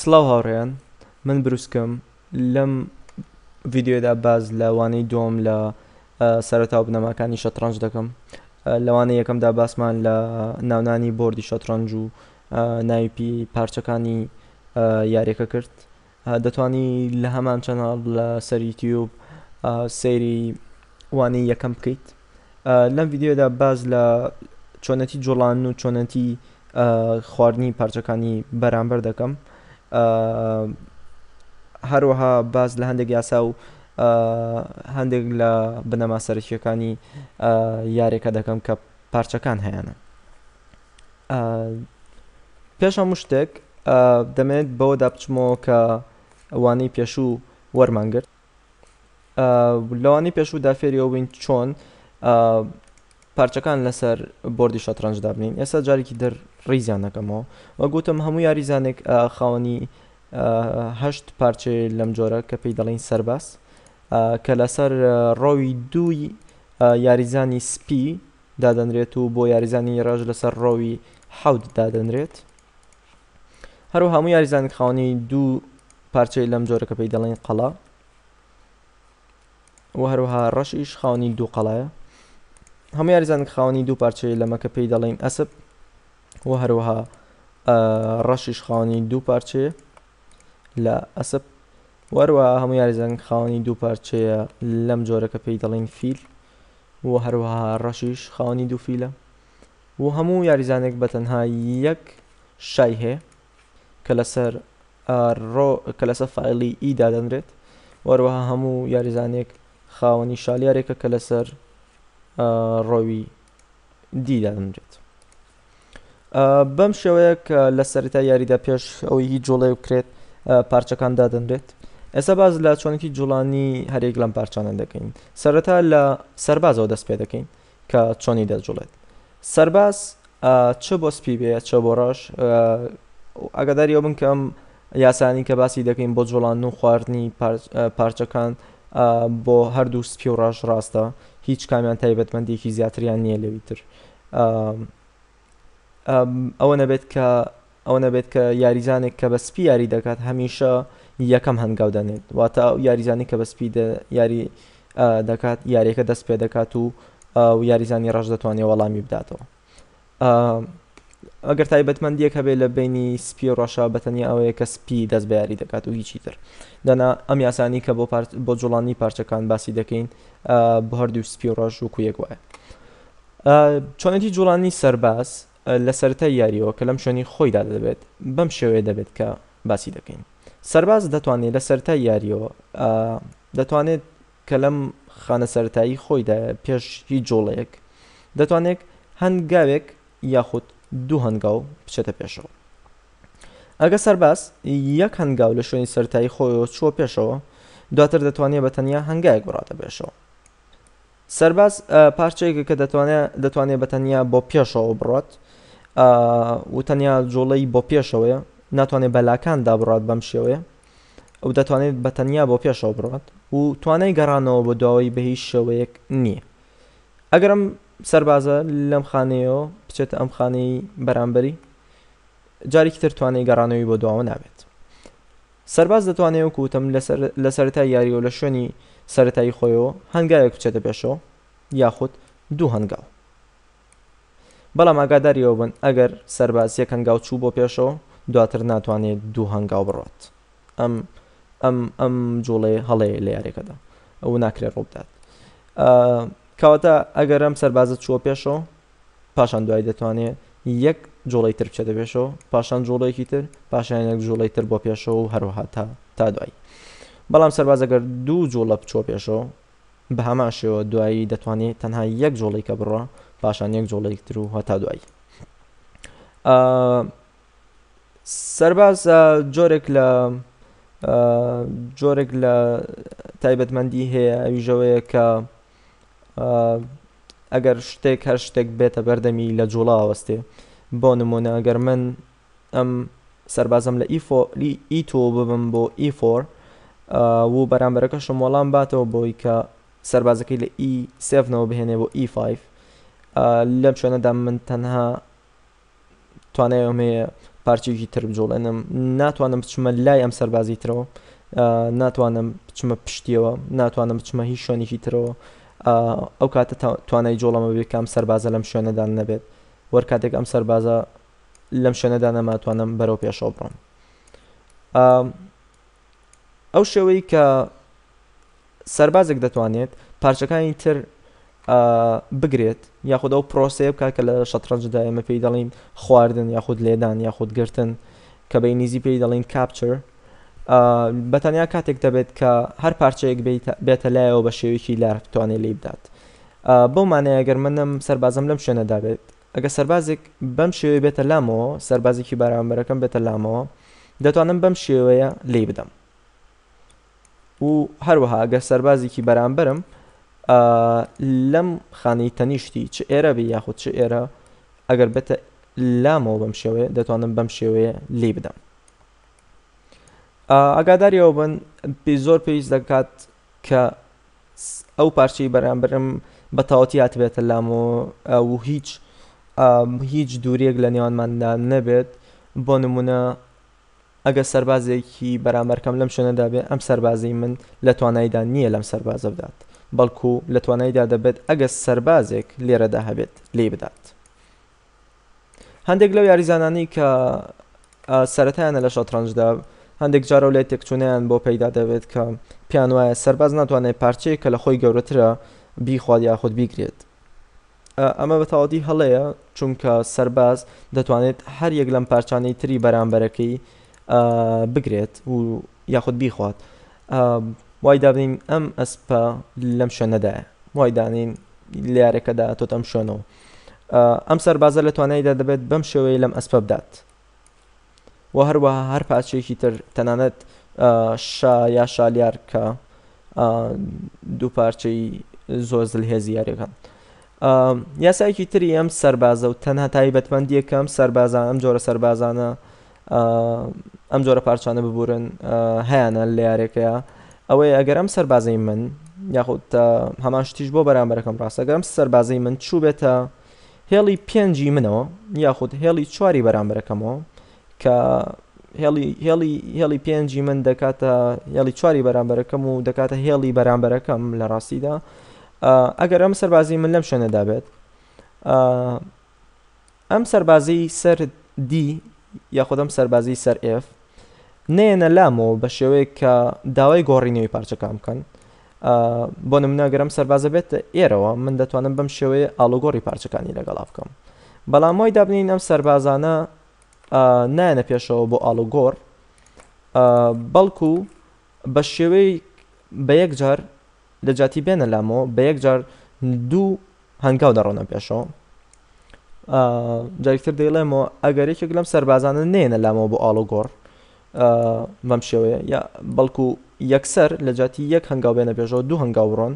سلااو هاوڕێیان من بروسکەم لەم ویددیودا باز لەوانەی دۆم لە سەرتا و بنەماکانی شەترانج دەکەم لەوانە یەکەمدا باسمان لە ناونانی بردی شەترانج و نایپی پارچەکانی یاریەکە کرد دەتانی لە هەمان چەناڵ لە سەریتیوب سەیری وانەی یەکەم بکەیت لەم ویددیودا باز لە چۆنەتی جوڵان و چۆنەتی خواردنی پارچەکانی بەرامبەر دەکەم هەروەها باز لە هەندێک یاسا و هەندێک لە بنەما سەرکیەکانی یارێکە دەکەم کە پارچەکان هەیەە پێش هەموو شتێک دەمێت بەوە دابچمەوە کە ئەوانەی پێشوو وەرمانگرت لەوانی پێشوو دافێریەوە بین چۆن پارچەکان لەسەر بردی شەترەنج دابنین ئێستا جارێکی دەر ڕیزانەکەمەوە وە گوتم هەموو یاریزانێک خاوەنیهشت پارچێ لەم جۆرە کە پێی دەڵین سەرباس کە لەسەر ڕۆوی دووی یاریزانی سپی دادەنرێت و بۆ یاریزانی ڕژ لەسەر ڕۆوی حەوت دادەنرێت هەرو هەموو یاریزان خاوەنی دوو پارچەی لەم جۆرەکە پێی دەڵێن قەڵا و هەروها ڕەشیش خاوەنی دوو قەڵایە هەموو یاریزانک خاوەنی دوو پارچەی لەمەکە پێی دەڵێن ئەسب و هەروەها ڕەشیش خاوەنی دوو پارچێ لە ئەسب وەروە هەموو یاریزەنگ خاوەنی دوو پارچەیە لەم جۆرەکە پێی دەڵین فیل و هەروەها ڕەشیش خاوەنی دوو فیلە و هەموو یاریزانێک بە تەنها یەک شای هەیە کە لەسەر ڕۆ کە لەسەر فایلی ئیدا دەنرێت وەروەها هەموو یاریزانێک خاوەنی شالیارێکە کە لەسەر ڕۆوی دیدا دەنرێت بەم شێوەیەک لە سەرتا یاریدا پێش ئەوی هیچ جۆڵێ بکرێت پارچەکان دادەنرێت ئێستا باز لە چۆنکی جوڵانی هەرێک لەم پارچانە دەکەین سەرەتا لە سەربازەوە دەست پێ دەکەین کە چۆنی دەجوڵێت سەرباز چه بۆ سپی بێ چه بۆ ڕۆژ ئەگەداری ئەو بنکەم یاسانی کە باسی دەکەین بۆ جوڵان و خواردنی پارچەکان بۆ هەردوو سپی و ڕژ ڕاستە هیچ کامیان تایبەتمەندێکی زیاتریان نییە لەویتر ئەوە نەبێت کە ئەوە نەبێت کە یاریزانێک کە بەسپی یاری دەکات هەمیشە یەکەم هەنگاو دەنێت واتە یاریزانی کە بەسپی یاری دەکات یاریەکە دەست پێ دەکات و و یاریزانی ڕژ دەتوانێت وەڵامی بداتەوە ئەگەر تایبەتمەندیەک هەبێت لە بینی سپی و ڕەشا بەتەنیا ئەوەیە کە سپی دەست بە یاری دەکات و هیچی تر دەنا ئەم یاسانی کە بۆ بۆ جوڵانی پارچەکان باسی دەکەین بە هەردوو سپی و ڕەژ و کویەک وایە چۆنێتی جوڵانی سەرباز لە سەرای یاریەوە کە لەم شوێنی خۆیدا دەبێت بەم شێوەیە دەبێت کە باسی دەکەین سەرباز دەتوانێت لە سەرای یاریەوە دەتوانێت کە لەم خانە سەرایی خۆیدا پێش هیچ جۆڵەیەک دەتوانێت هەنگاوێک یاخود دوو هەنگاو بچێتە پێشەوە ئەگە سەرباز یەک هەنگاو لە شوێنی سەرایی خۆیەوە چوە پێشەوە دواتر دەتوانێت بە تەنیا هەنگایەک بڕاتە پێشەوە سەرباز پارچەیەکە کە دەتوانێت دەتوانێت بەتەنیا بۆ پێشەوە بڕات و تەنیا جۆڵەی بۆ پێشەوەە ناتوانێت بەلاکان دابڕات بەم شێوەیە ئەو دەتوانێت بەتەنیا بۆ پێشەوە بڕات و توانای گەڕانەوە بە داوای بە هیچ شێوەیەک نییە ئەگەرم سەربازە لەم خانەیەوە بچێتە ئەم خانەی بەرامبەری جارێکتر توانای گەڕانەوەی بۆ دواوە نابێت سەرباز دەتوانێت وکوتم لەسەرتا یاری و لە شوێنی سەتایی خۆیەوە هەنگایەک بچێتە پێشەوە یاخود دوو هەنگاو بەڵام ئاگاداریەوە بن ئەگەر سەربازیەک هەنگاو چوو بۆ پێشەوە دواتر ناتوانێت دوو هەنگاو بڕات ئەم ئەم ئەم جوڵێ هەڵێ لە یاریەکەدا ئەو ناکرێت ڕووبدات کەواتە ئەگەر ئەم سەربازە چوە پێشەوە پاشان دوای دەتوانێت یەک جوڵی تر بچێتە پێشەوە پاشان جوڵێکی تر پاشان یەک جوڵی تر بۆ پێشەوە و هەروەها تا تا دوایی بەڵام سەربازەگەر دوو جۆڵە بچۆ پێشەوە بە هەماشەوە دوایی دەتوانێت تەنها یەک جۆڵی کە بڕە پاشان یەک جۆڵێکتر و هەتا دوایی سەرباز جۆرێک لە جۆرێک لە تایبەتمەندی هەیە ئەویژەوەیە کە ئەگەر شتێک هەر شتێک بێتە بەردەمی لە جوڵا وەستێ بۆ نمونە ئەگەر من ئەم سربازم لە ئیفۆ e ئیتۆ e ببم بۆ ئیفۆر e و بەرامبەرەکە شمۆڵان باتەوە بۆی کە سربازەکەی لە ئی e سفنەوە بهێنێ بۆ ئی5 e لەم شوێنەدا من تەنها توانەیەم هەیە پارچێکی تر بجۆڵێنم ناتوانم بچمە لای ئەم سەربازی ترەوە ناتوانم بچمە پشتیەوە ناتوانم بچمە هیچ شوێنێکی ترەوە ئەو کاتە توانای جۆڵەمە بێ کام سەربازە لەم شوێنەدان نەبێت وەرکاتێک ئەم سەربازە لەم شوێنەدا نەماتوانم بەرەو پێشەوە بڕۆم ئەو شێوەی کە سربازێک دەتوانێت پارچەکانی تر بگرێت یاخود ئەو پرۆسەیە بکە کە لە شەترەنجدا ئێمە پێی دەڵین خواردن یاخود لێدان یاخود گرتن کە بە نیزی پێی دەڵین کاپچر بەتەنیا کاتێک دەبێت کە هەر پارچەیەک بێتە لایەوە بە شێوێکی لارتوانێت لی بدات بۆ مانەیە گەر منم سربازم لەم شوێنەدا بێت ئەگە سربازێک بەم شێوەیە بێتە لامەوە سربازێکی بارامبەرەکەم بێتە لامەوە دەتوانم بەم شێوەیە لی بدەم و هەروەها ئەگە سەربازێکی بەرامبرم لەم خانی تەنیشتی چ ئێرە بی یاخود چ ئێرە ئەگەر بێتە لامەوە بەم شێوەیە دەتوانم بەم شێوەیە لی بدەم ئاگاداریەوە بن پێ زۆر پێویست دەکات کە ئەو پارچەی بەرامبرم بە تاوەتی هاتبێتە لام و و هیچ هیچ دوورێک لە نێوانماندا نەبێت بۆ نمونە ئەگە سربازێکی بەرامەرکەم لەم شوێنەدا بێ ئەم سربازی من لە توانایدا نییە لەم سربازە بدات بەڵکو لە توانایدا دەبێت ئەگە سربازێک لێرەدا هەبێت لێ بدات هەندێک لەو یاریزانانی کە سەتایانە لە شەترانجدا هەندێک جارە لای تێکچونیان بۆ پەیدا دەبێت کە پیان وایە سرباز ناتوانێت پارچەیە کە لە خۆی گەورەترە بیخواد یاخود بیگرێت ئەمە بەتەواتی هەڵەیە چونکە سرباز دەتوانێت هەر یەک لەم پارچانەی تری بەرامبەرەکەی بگرێت و یاخود بیخوات وای دابنین ئەم ئەسپە لەم شوێنەدایە وای دانین لارێکەدا تۆ ئەم شوێنەوە ئەم سەربازە لە توانایدا دەبێت بەم شێوەیە لەم ئەسپە بدات و هەروەها هەر پاچێکی تر تەنانەت شا یا شالیار کە دوو پارچەی زۆر زل هێزیارەکان یاسایکی تری ئەم سەربازە و تەنها تایبەتمەندیەکەم سەربازان ئەم جۆرە سەربازانە ئەم جۆرە پارچانە ببورن هیانە لە یارێکەیە ئەوەی ئەگەرم سەربازەی من یاخود هەمان شتیش بۆ بەرامبەرەکەم ڕاستەگەم سەربازەی من چوو بێتە هێڵی پێنجی منەوە یاخود هێڵی چواری بەرامبەرەکەمەوە کە هێڵی هێڵی پێنجی من دەکاتە هێڵی چواری بەرامبەرەکەم و دەکاتە هێڵی بەرامبەرەکەم لە ڕاستیدا ئەگەر ئەم سەربازی من لەم شوێنەدا بێت ئەم سەربازی سەر دی یاخۆدەم سەربازی سەر ئف نێنە لامەوە بە شێوەیە کە داوای گۆڕینەوەی پارچەکان بکەن بۆ نمناگەرم سەربازە بێت ئێرەوە من دەتوانم بەم شێوەیە ئالۆگۆری پارچەکانی لەگەڵا بکەم بەڵام مۆی دابنین ئەم سەربازانە نایەنە پێشەوە بۆ ئالۆگۆر بەڵکو بە شێوەی بە یەک جار لە جاتی بێنە لامەوە بە یەک جار دوو هەنگاو دەڕۆنە پێشەوە جارێکتر دەیڵێمەوە ئەگەرێکێک لەم سەربازانە نێنە لامەوە بۆ ئاڵۆگۆڕ بەم شێوەیە یا بەڵکو یەکسەر لە جاتی یەک هەنگاو بێنە پێشەوە دوو هەنگاو ڕۆن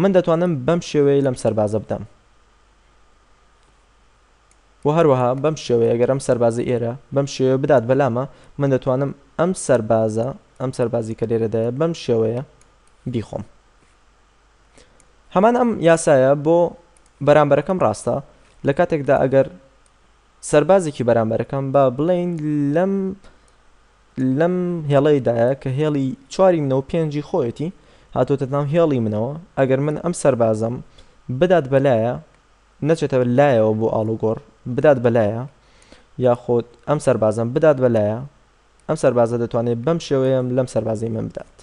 من دەتوانم بەم شێوەیە لەم سەربازە بدەم و هەروەها بەم شێوەیە گەرم سەربازی ئێرە بەم شێوە بدات بەلامە من دەتوانم ئەم سەربازە ئەم سەربازی کە لێرەدایە بەم شێوەیە بیخۆم هەمان ئەم یاسایە بۆ بەرامبەرەکەم ڕاستە لە کاتێکدا ئەگەر سربازێکی بەرامبەرەکەم بە بڵین لەم لەم هێڵەیەدایە کە هێڵی چواری منە و پێنجی خۆیەتی هاتوتە نام هێڵی منەوە ئەگەر من ئەم سربازم بدات بەلایە نەچێتە لایەوە بۆ ئالوگۆڕ بدات بەلایە یاخۆت ئەم سربازم بدات بەلایە ئەم سربازە دەتوانێت بەم شێوەیەم لەم سربازی من بدات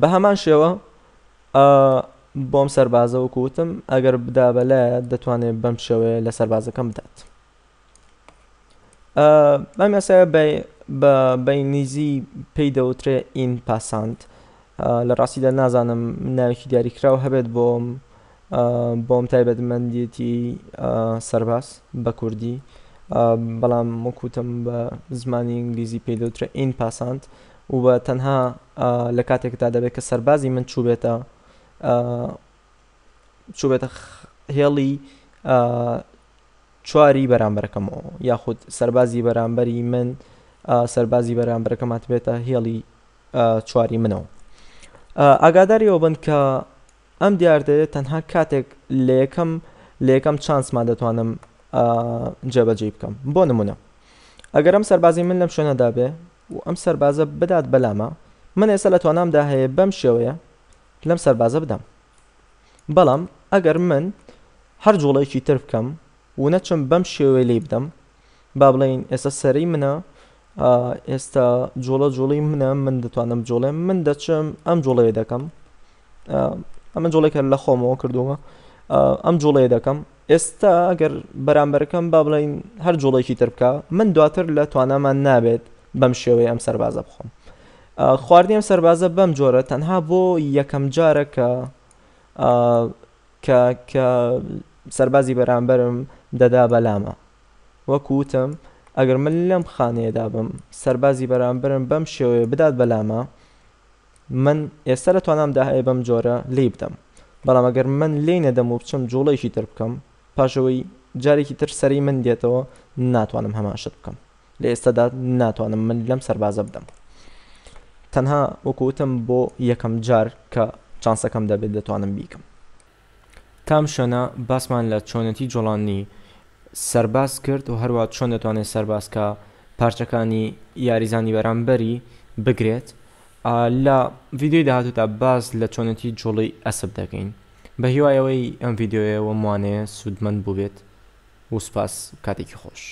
بە هەمان شێوە بۆم سەربازە وکوتم ئەگەر بدا بەلایە دەتوانێت بەم شەوێ لە سەربازەکەم بدات بەم یاسایە بە بەینیزی پێی دەوترێ ئین پاسانت لە ڕاستیدا نازانم ناوێکی دیاریکراو هەبێت بۆم بۆم تایبەتمەندیەتی سەرباز بە کوردی بەڵام مکوتم بە زمانی ئینگلیزی پێی دەوترێ ئین پاسانت و بە تەنها لە کاتێکدا دەبێت کە سەربازی من چوبێتە چوبێتە هێڵی چواری بەرامبەرەکەمەوە یاخود سەربازی بەرامبەری من سەربازی بەرامبەرەکەمات بێتە هێڵی چواری منەوە ئاگاداریەوە بن کە ئەم دیاردەیە تەنها کاتێک لە یەکەم لە یەکەم چانسمان دەتوانم جێبەجێ بکەم بۆ نمونە ئەگەر ئەم سەربازی من لەم شوێنەدا بێ و ئەم سەربازە بدات بەلامە من ئێستا لە توانامدا هەیە بەم شێوەیە لەم سەربازە بدەم بەڵام ئەگەر من هەر جوڵێکی تر بکەم و نەچم بەم شێوێ لی بدەم با بڵین ئێستا سەری منە ئێستا جوڵە جوڵی منە من دەتوانم جوڵێ من دەچم ئەم جوڵێ دەکەم ئەمە جوڵێکە لە خۆمەوە کردووە ئەم جوڵێ دەکەم ئێستا ئەگەر بەرامبەرەکەم با بڵین هەر جوڵێکی تر بکە من دواتر لە توانامان نابێت بەم شێوەیە ئەم سەربازە بخۆم خواردیم سربازە بەم جۆرە تەنها بۆ یەکەم جارە کە کە کە سربازی بەرامبەرم دەدا بەلامە وەکوتم ئەگەر من لەم خانەیەدا بم سربازی بەرامبرم بەم شێوەیە بدات بەلامە من ئێستا لە توانام داهەیە بەم جۆرە لی بدەم بەڵام ئەگەر من لی نەدەم و بچم جوڵێکی تر بکەم پاشەوەی جارێکی تر سەری من دێتەوە ناتوانم هەماشت بکەم لە ئێستادا ناتوانم من لەم سربازە بدەم تەنها وەکوتم بۆ یەکەم جار کە چانسەکەم دەبێت دەتوانم بیکەم تام شوێنە باسمان لە چۆنەتی جۆڵانی سەرباز کرد و هەروە چۆن دەتوانێت سەربازکە پارچەکانی یاریزانی بەرامبەری بگرێت لە ویددیوی داهاتوو تا باز لە چۆنەتی جۆڵی ئەسب دەکەین بە هیوایەوەی ئەم ویددیوەوە موانەیە سوودمەند بووبێت و سپاس کاتێکی خۆش.